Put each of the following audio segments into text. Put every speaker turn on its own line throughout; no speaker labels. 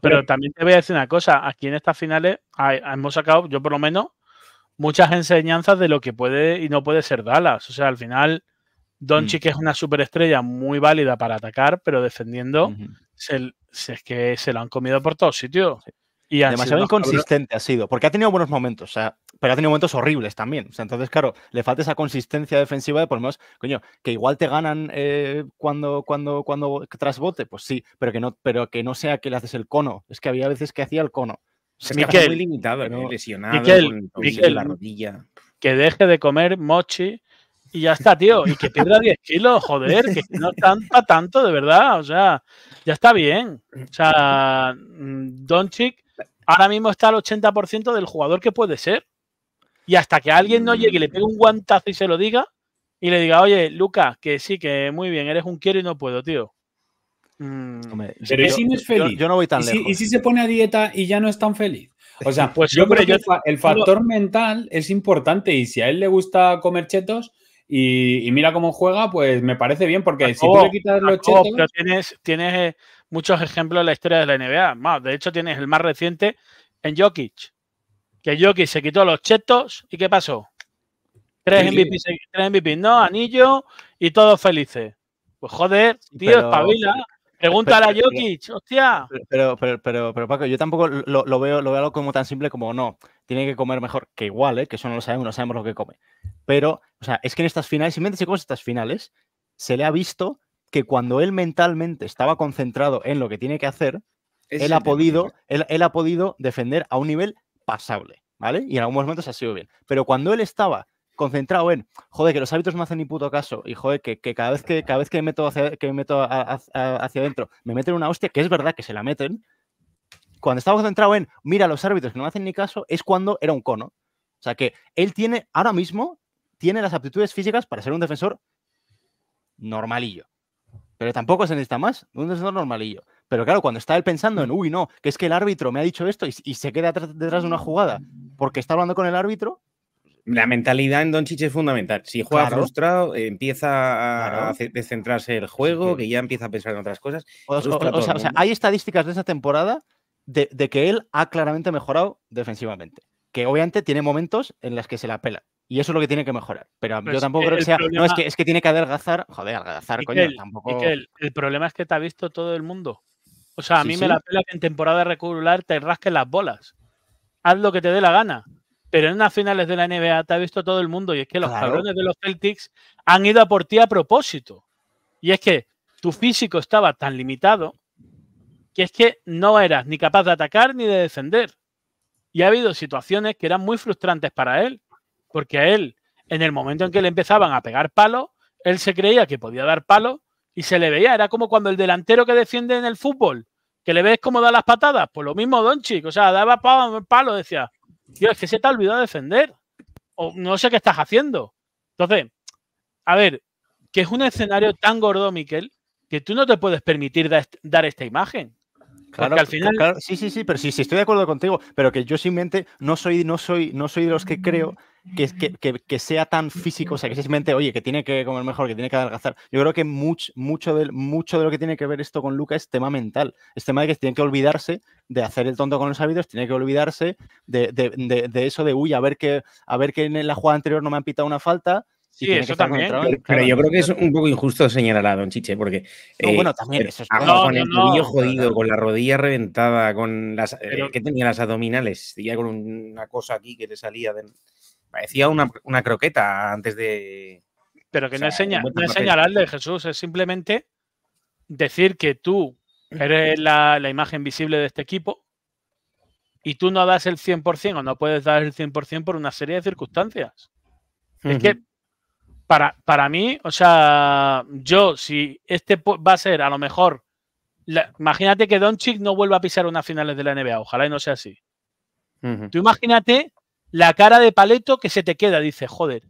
Pero,
también te voy a decir una cosa, aquí en estas finales hemos sacado, yo por lo menos, muchas enseñanzas de lo que puede y no puede ser Dallas. O sea, al final, Don que mm. es una superestrella muy válida para atacar, pero defendiendo, es que se lo han comido por todos sitios.
Y Demasiado inconsistente ha sido, porque ha tenido buenos momentos. O sea, pero ha tenido momentos horribles también. entonces, claro, le falta esa consistencia defensiva de por lo menos, coño, que igual te ganan eh, cuando, cuando, cuando trasbote, pues sí, pero que no, pero que no sea que le haces el cono. Es que había veces que hacía el cono. Es me muy limitado, ¿no? lesionado, la rodilla.
Que deje de comer mochi y ya está, tío. Y que pierda 10 kilos, joder, que no tanta tanto, de verdad. O sea, ya está bien. O sea, mm, Doncic ahora mismo está al 80% del jugador que puede ser. Y hasta que alguien no llegue y le pegue un guantazo y se lo diga, y le diga, oye, Lucas, que sí, que muy bien, eres un quiero y no puedo, tío.
pero mm. si no es feliz. Yo, no voy
tan lejos. y si se pone a dieta y ya no es tan feliz. O sea, pues yo creo que el factor mental es importante y si a él le gusta comer chetos y, mira cómo juega, pues me parece bien porque si tú le quitas los chetos... tienes, eh, muchos ejemplos en la historia de la NBA. de hecho, tienes el más reciente en Jokic que Jokic se quitó los chetos y ¿qué pasó? Tres MVP, tres MVP, no, anillo y todos
felices. Pues joder, tío, espabila. Pregúntale a Jokic, hostia. Pero, pero, pero, pero, Paco, yo tampoco lo, veo, lo veo como tan simple como no. Tiene que comer mejor, que igual, ¿eh? que eso no lo sabemos, no sabemos lo que come. Pero, o sea, es que en estas finales, simplemente si comes estas finales, se le ha visto que cuando él mentalmente estaba concentrado en lo que tiene que hacer, él ha, podido, él ha podido defender a un nivel pasable, ¿vale? Y en algunos momentos ha sido bien. Pero cuando él estaba concentrado en, joder, que los árbitros no hacen ni puto caso, y joder, que, cada vez que cada vez que me meto hacia, que meto hacia adentro, me meten una hostia, que es verdad que se la meten, cuando estaba concentrado en, mira, los árbitros que no me hacen ni caso, es cuando era un cono. O sea que él tiene, ahora mismo, tiene las aptitudes físicas para ser un defensor normalillo. Pero tampoco se necesita más, un defensor normalillo. Pero claro, cuando está él pensando en, uy, no, que es que el árbitro me ha dicho esto y, se queda detrás de una jugada mm. porque está hablando con el árbitro. La mentalidad en Don Doncic es fundamental. Si juega frustrado, empieza a descentrarse el juego, que ya empieza a pensar en otras cosas. O, sea, hay estadísticas de esa temporada de, que él ha claramente mejorado defensivamente. Que obviamente tiene momentos en las que se la pela. Y eso es lo que tiene que mejorar. Pero yo pues tampoco creo que sea. No, es que, es que tiene que adelgazar. Joder, adelgazar, con coño. Tampoco... el
problema es que te ha visto todo el mundo. O sea, a mí me la pela que en temporada regular te rasquen las bolas. Haz lo que te dé la gana. Pero en las finales de la NBA te ha visto todo el mundo y es que los cabrones de los Celtics han ido a por ti a propósito. Y es que tu físico estaba tan limitado que es que no eras ni capaz de atacar ni de defender. Y ha habido situaciones que eran muy frustrantes para él, porque a él, en el momento en que le empezaban a pegar palo, él se creía que podía dar palo y se le veía. Era como cuando el delantero que defiende en el fútbol ¿Que le ves cómo da las patadas? Pues lo mismo Donchik, o sea, daba palo, palo, decía, tío, es que se te ha olvidado defender, o no sé qué estás haciendo. Entonces, a ver, que es un escenario tan gordo, Miquel, que tú no te puedes permitir dar esta imagen. Claro, al sí,
sí, sí, pero sí, estoy de acuerdo contigo, pero que yo simplemente no soy, no soy, no soy de los que creo que, sea tan físico, o sea, que simplemente, oye, que tiene que comer mejor, que tiene que adelgazar. Yo creo que mucho, de, mucho de lo que tiene que ver esto con Luca es tema mental, es tema de que tiene que olvidarse de hacer el tonto con los hábitos, tiene que olvidarse de, eso de, uy, a ver, que, a ver que en la jugada anterior no me han pitado una falta, Sí, eso también. pero, yo creo que es un poco injusto señalar a Don Chiche, porque. Eh, bueno, también. Eso es con el tobillo jodido, con la rodilla reventada, con las. Eh, que tenía las abdominales? Tenía con una cosa aquí que le salía. De, parecía una, una, croqueta antes de. Pero que no, es, señalarle,
Jesús, es simplemente decir que tú eres la, imagen visible de este equipo y tú no das el 100% o no puedes dar el 100% por una serie de circunstancias. Es que para, mí, o sea, yo, si este va a ser a lo mejor, imagínate que Doncic no vuelva a pisar unas finales de la NBA, ojalá y no sea así. Tú imagínate la cara de paleto que se te queda, dice, joder,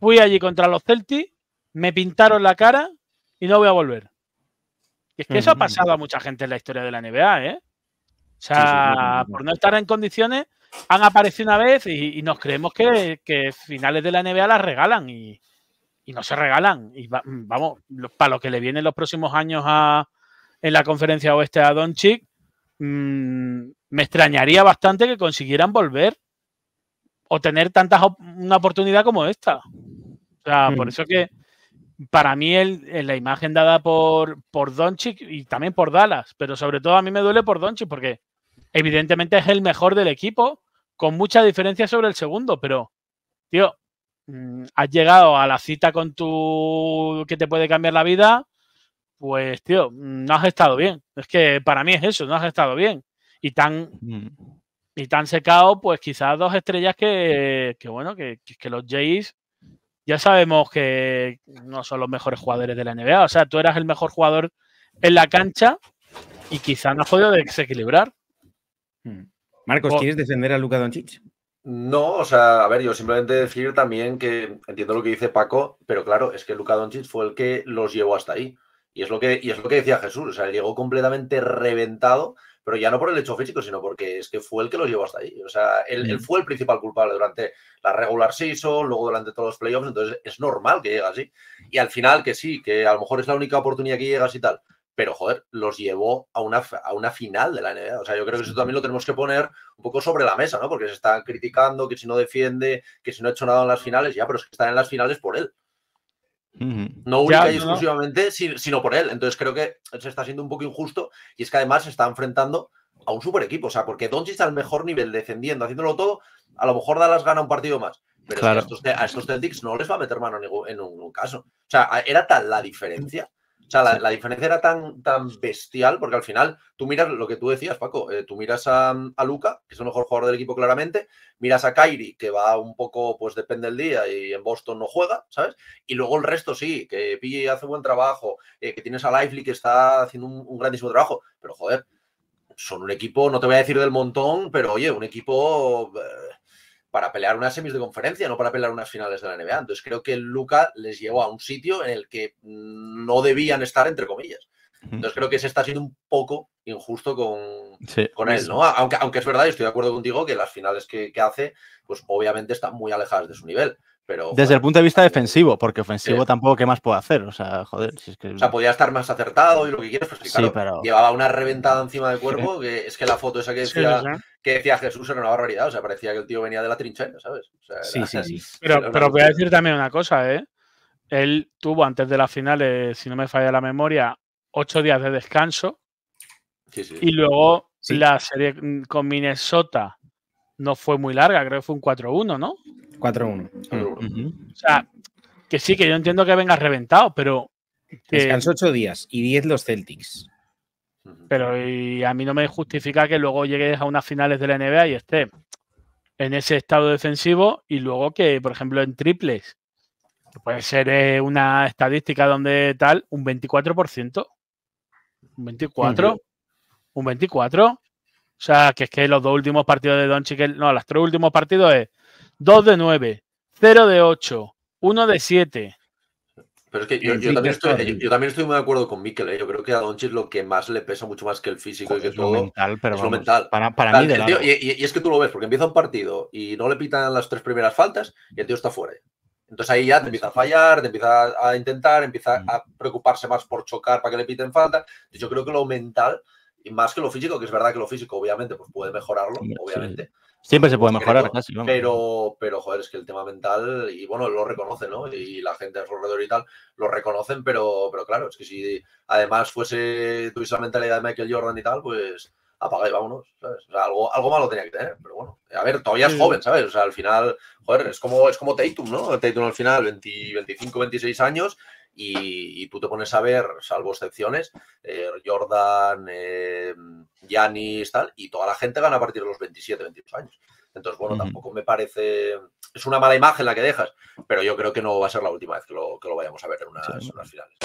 fui allí contra los Celtics, me pintaron la cara y no voy a volver. Y es que eso ha pasado a mucha gente en la historia de la NBA, ¿eh? O sea, por no estar en condiciones, han aparecido una vez y, nos creemos que, finales de la NBA las regalan y, no se regalan. Y mm, vamos, para lo que le vienen los próximos años a, en la conferencia oeste a Doncic, mm, me extrañaría bastante que consiguieran volver o tener tantas una oportunidad como esta. Mm. por eso que para mí la imagen dada por, por Doncic y también por Dallas, pero sobre todo a mí me duele por Doncic porque evidentemente es el mejor del equipo, con mucha diferencia sobre el segundo, pero, tío, mm, has llegado a la cita con tu que te puede cambiar la vida, pues, tío, mm, no has estado bien. Es que para mí es eso, no has estado bien. Y tan, mm. y tan secado, pues quizás dos estrellas que, bueno, que, que los Jays ya sabemos que no son los mejores jugadores de la NBA. O sea, tú eras el mejor jugador en la cancha y quizás no has podido desequilibrar. Marcos, oh. ¿quieres defender a Luca Doncic?
No, o sea, a ver, yo simplemente decir también que entiendo lo que dice Paco, pero claro, es que Luca Doncic fue el que los llevó hasta ahí. Y es lo que, y es lo que decía Jesús, o sea, llegó completamente reventado, pero ya no por el hecho físico, sino porque es que fue el que los llevó hasta ahí. O sea, él, mm. fue el principal culpable durante la regular season, luego durante todos los playoffs, entonces es normal que llegue así. Y al final que sí, que a lo mejor es la única oportunidad que llegas y tal, pero joder, los llevó a una, a una final de la NBA. O sea, yo creo que eso también lo tenemos que poner un poco sobre la mesa, ¿no? Porque se están criticando que si no defiende, que si no ha hecho nada en las finales, ya, pero es que están en las finales por él. No única y exclusivamente, sino por él. Entonces creo que se está siendo un poco injusto y es que además se está enfrentando a un super equipo. O sea, porque Doncic al mejor nivel defendiendo, haciéndolo todo, a lo mejor da las ganas un partido más. Pero a estos, Celtics no les va a meter mano en en ningún caso. O sea, era tal la diferencia o sea, la, diferencia era tan, tan bestial, porque al final tú miras lo que tú decías, Paco, eh, tú miras a, a, Luca, que es el mejor jugador del equipo claramente, miras a Kairi, que va un poco, pues depende del día y en Boston no juega, ¿sabes? Y luego el resto sí, que Pille hace buen trabajo, eh, que tienes a Lively que está haciendo un, grandísimo trabajo, pero joder, son un equipo, no te voy a decir del montón, pero oye, un equipo... Eh, para pelear unas semis de conferencia, no para pelear unas finales de la NBA. Entonces creo que Luca les llevó a un sitio en el que no debían estar, entre comillas. Entonces creo que se está siendo un poco injusto con,
con él, ¿no? Aunque,
aunque es verdad, y estoy de acuerdo contigo, que las finales que, hace, pues obviamente están muy alejadas de su nivel. Pero, Desde el
punto de vista defensivo, porque ofensivo tampoco, ¿qué más puede hacer? O sea, joder, si es que... O sea,
podía estar más acertado y lo que quieras, pues, pero, claro, llevaba una reventada encima del cuerpo, que es que la foto esa que decía, que decía Jesús era una barbaridad. O sea, parecía que el tío venía de la trinchera, ¿sabes? sí, sí, sí, Pero, pero voy a decir
también una cosa, ¿eh? Él tuvo antes de las finales, si no me falla la memoria, ocho días de descanso.
Sí, sí. Y luego
la serie con Minnesota no fue muy larga, creo que fue un 4-1, ¿no?
4-1. Mm,
o sea, que sí, que yo entiendo que venga reventado, pero.
Descansó Descanso ocho días y diez los Celtics.
Pero y a mí no me justifica que luego llegues a unas finales de la NBA y estés en ese estado defensivo y luego que, por ejemplo, en triples, que puede ser eh, una estadística donde tal, un 24%. Un 24%. Un 24%. O sea, que es que los dos últimos partidos de Don Chiquel, no, los tres últimos partidos es 2 de 9, 0 de 8, 1 de 7.
Pero es que yo, también estoy, también estoy, muy de acuerdo con Mikel. ¿eh? Yo creo que a Doncic lo que más le pesa mucho más que el físico y que es lo mental, pero lo mental. y, es que tú lo ves, porque empieza un partido y no le pitan las tres primeras faltas y el tío está fuera. Entonces ahí ya te empieza a fallar, te empieza a intentar, empieza mm. a preocuparse más por chocar para que le piten falta. Yo creo que lo mental, y más que lo físico, que es verdad que lo físico obviamente pues puede mejorarlo, obviamente.
Siempre se puede mejorar, casi.
Pero, pero, joder, es que el tema mental, y bueno, lo reconoce, ¿no? Y la gente a alrededor y tal, lo reconocen, pero, pero claro, es que si además fuese, tuviese la mentalidad de Michael Jordan y tal, pues apaga y vámonos, algo, algo malo tenía que tener, pero bueno. A ver, todavía es joven, ¿sabes? O sea, al final, joder, es como, es como Tatum, ¿no? Tatum al final, 20, 25, 26 años, y, tú te pones a ver, salvo excepciones, eh, Jordan, eh, tal, y toda la gente gana a partir de los 27, 28 años. Entonces, bueno, tampoco me parece. Es una mala imagen la que dejas, pero yo creo que no va a ser la última vez que lo, que lo vayamos a ver en unas finales.